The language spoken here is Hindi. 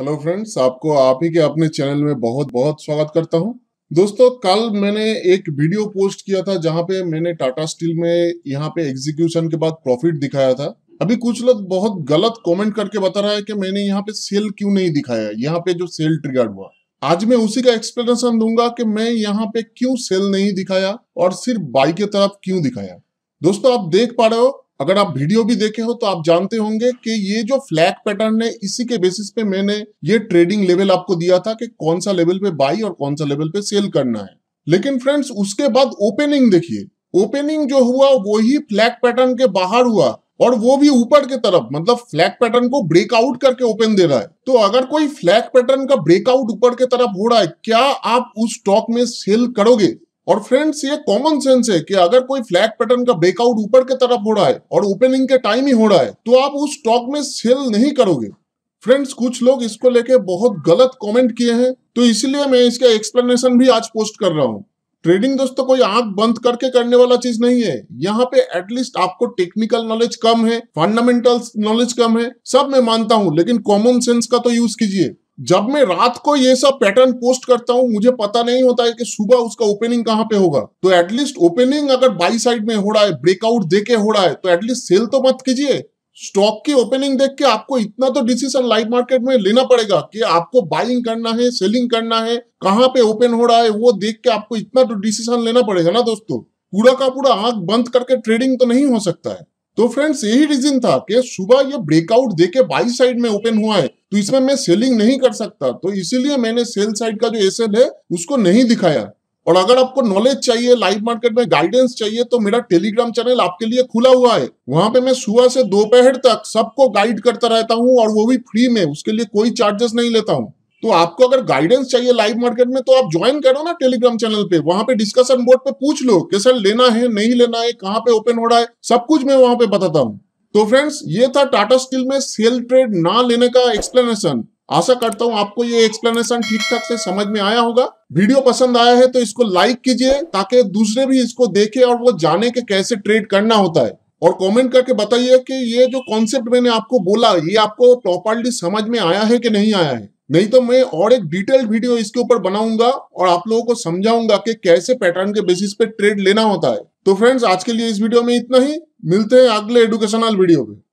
हेलो फ्रेंड्स आपको आप ही के अपने चैनल में बहुत बहुत स्वागत करता हूं दोस्तों कल मैंने एक वीडियो पोस्ट किया था जहां पे मैंने टाटा स्टील में यहां पे एग्जीक्यूशन के बाद प्रॉफिट दिखाया था अभी कुछ लोग बहुत गलत कमेंट करके बता रहा है कि मैंने यहाँ पे सेल क्यों नहीं दिखाया यहाँ पे जो सेल ट्रिगर्ड हुआ आज मैं उसी का एक्सप्लेनेशन दूंगा कि मैं यहाँ पे क्यों सेल नहीं दिखाया और सिर्फ बाई के तरफ क्यों दिखाया दोस्तों आप देख पा रहे हो अगर आप वीडियो भी देखे हो तो आप जानते होंगे कि ये जो फ्लैग पैटर्न है इसी के बेसिस पे मैंने ये ट्रेडिंग लेवल आपको दिया था कि कौन सा लेवल पे बाई और कौन सा लेवल पे सेल करना है लेकिन फ्रेंड्स उसके बाद ओपनिंग देखिए ओपनिंग जो हुआ वो ही फ्लैग पैटर्न के बाहर हुआ और वो भी ऊपर की तरफ मतलब फ्लैग पैटर्न को ब्रेकआउट करके ओपन दे रहा है तो अगर कोई फ्लैग पैटर्न का ब्रेकआउट ऊपर की तरफ हो रहा है क्या आप उस स्टॉक में सेल करोगे और फ्रेंड्स ये कॉमन सेंस है कि अगर कोई फ्लैग पैटर्न का ब्रेकआउट ऊपर की तरफ हो रहा है और ओपनिंग के टाइम ही हो रहा है तो आप उस स्टॉक में सेल नहीं करोगे फ्रेंड्स कुछ लोग इसको लेके बहुत गलत कमेंट किए हैं तो इसलिए मैं इसका एक्सप्लेनेशन भी आज पोस्ट कर रहा हूँ ट्रेडिंग दोस्तों कोई आंख बंद करके करने वाला चीज नहीं है यहाँ पे एटलीस्ट आपको टेक्निकल नॉलेज कम है फंडामेंटल नॉलेज कम है सब मैं मानता हूँ लेकिन कॉमन सेंस का तो यूज कीजिए जब मैं रात को ये सब पैटर्न पोस्ट करता हूँ मुझे पता नहीं होता है कि सुबह उसका ओपनिंग कहाँ पे होगा तो एटलीस्ट ओपनिंग अगर बाई साइड में हो रहा है ब्रेकआउट देके हो रहा है तो एटलीस्ट सेल तो मत कीजिए स्टॉक की ओपनिंग देख के आपको इतना तो डिसीजन लाइव मार्केट में लेना पड़ेगा कि आपको बाइंग करना है सेलिंग करना है कहाँ पे ओपन हो रहा है वो देख के आपको इतना तो डिसीजन लेना पड़ेगा ना दोस्तों पूरा का पूरा आंख बंद करके ट्रेडिंग तो नहीं हो सकता है तो फ्रेंड्स यही रीजन था कि सुबह ये ब्रेकआउट देके बाई साइड में ओपन हुआ है तो इसमें मैं सेलिंग नहीं कर सकता तो इसीलिए मैंने सेल साइड का जो एसएल है उसको नहीं दिखाया और अगर आपको नॉलेज चाहिए लाइव मार्केट में गाइडेंस चाहिए तो मेरा टेलीग्राम चैनल आपके लिए खुला हुआ है वहां पे मैं सुबह से दोपहर तक सबको गाइड करता रहता हूँ और वो भी फ्री में उसके लिए कोई चार्जेस नहीं लेता हूँ तो आपको अगर गाइडेंस चाहिए लाइव मार्केट में तो आप ज्वाइन करो ना टेलीग्राम चैनल पे वहां पे डिस्कशन बोर्ड पे पूछ लो कि सर लेना है नहीं लेना है कहाँ पे ओपन हो रहा है सब कुछ मैं वहां पे बताता हूँ तो फ्रेंड्स ये था टाटा स्किल में सेल ट्रेड ना लेने का एक्सप्लेनेशन आशा करता हूँ आपको ये एक्सप्लेनेशन ठीक ठाक से समझ में आया होगा वीडियो पसंद आया है तो इसको लाइक कीजिए ताकि दूसरे भी इसको देखे और वो जाने के कैसे ट्रेड करना होता है और कमेंट करके बताइए कि ये जो कॉन्सेप्ट मैंने आपको बोला ये आपको प्रॉपरली समझ में आया है कि नहीं आया है नहीं तो मैं और एक डिटेल्ड वीडियो इसके ऊपर बनाऊंगा और आप लोगों को समझाऊंगा कि कैसे पैटर्न के बेसिस पे ट्रेड लेना होता है तो फ्रेंड्स आज के लिए इस वीडियो में इतना ही मिलते हैं अगले एडुकेशनल वीडियो में